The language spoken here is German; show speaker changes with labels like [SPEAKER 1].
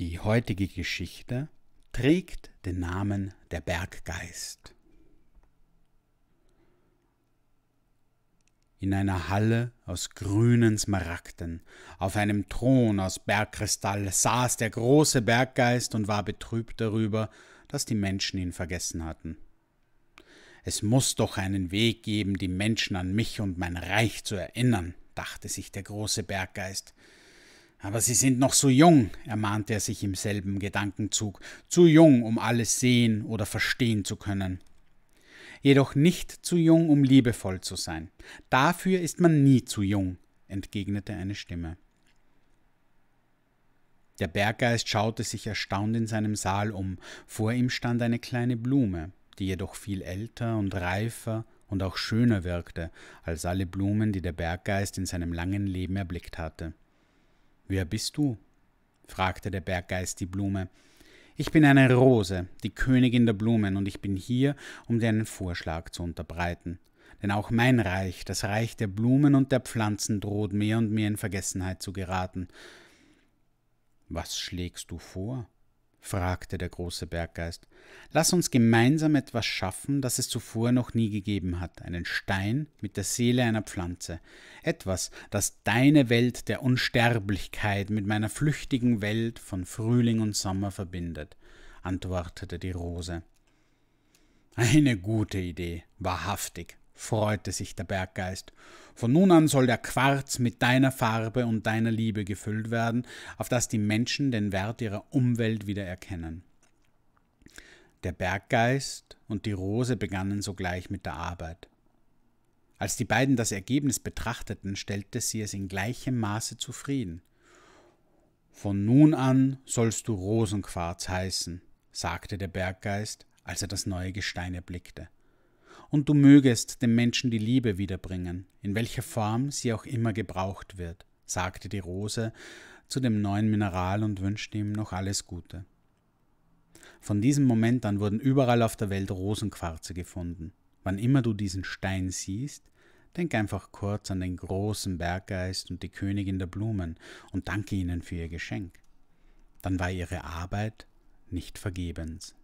[SPEAKER 1] Die heutige Geschichte trägt den Namen der Berggeist. In einer Halle aus grünen Smaragden, auf einem Thron aus Bergkristall saß der große Berggeist und war betrübt darüber, dass die Menschen ihn vergessen hatten. Es muß doch einen Weg geben, die Menschen an mich und mein Reich zu erinnern, dachte sich der große Berggeist. Aber Sie sind noch so jung, ermahnte er sich im selben Gedankenzug, zu jung, um alles sehen oder verstehen zu können. Jedoch nicht zu jung, um liebevoll zu sein. Dafür ist man nie zu jung, entgegnete eine Stimme. Der Berggeist schaute sich erstaunt in seinem Saal um. Vor ihm stand eine kleine Blume, die jedoch viel älter und reifer und auch schöner wirkte als alle Blumen, die der Berggeist in seinem langen Leben erblickt hatte. Wer bist du? fragte der Berggeist die Blume. Ich bin eine Rose, die Königin der Blumen, und ich bin hier, um dir einen Vorschlag zu unterbreiten. Denn auch mein Reich, das Reich der Blumen und der Pflanzen, droht mehr und mehr in Vergessenheit zu geraten. Was schlägst du vor? fragte der große Berggeist. Lass uns gemeinsam etwas schaffen, das es zuvor noch nie gegeben hat, einen Stein mit der Seele einer Pflanze, etwas, das deine Welt der Unsterblichkeit mit meiner flüchtigen Welt von Frühling und Sommer verbindet, antwortete die Rose. Eine gute Idee, wahrhaftig, freute sich der Berggeist. Von nun an soll der Quarz mit deiner Farbe und deiner Liebe gefüllt werden, auf dass die Menschen den Wert ihrer Umwelt wieder erkennen. Der Berggeist und die Rose begannen sogleich mit der Arbeit. Als die beiden das Ergebnis betrachteten, stellte sie es in gleichem Maße zufrieden. Von nun an sollst du Rosenquarz heißen, sagte der Berggeist, als er das neue Gestein erblickte und du mögest dem Menschen die Liebe wiederbringen, in welcher Form sie auch immer gebraucht wird, sagte die Rose zu dem neuen Mineral und wünschte ihm noch alles Gute. Von diesem Moment an wurden überall auf der Welt Rosenquarze gefunden. Wann immer du diesen Stein siehst, denk einfach kurz an den großen Berggeist und die Königin der Blumen und danke ihnen für ihr Geschenk. Dann war ihre Arbeit nicht vergebens.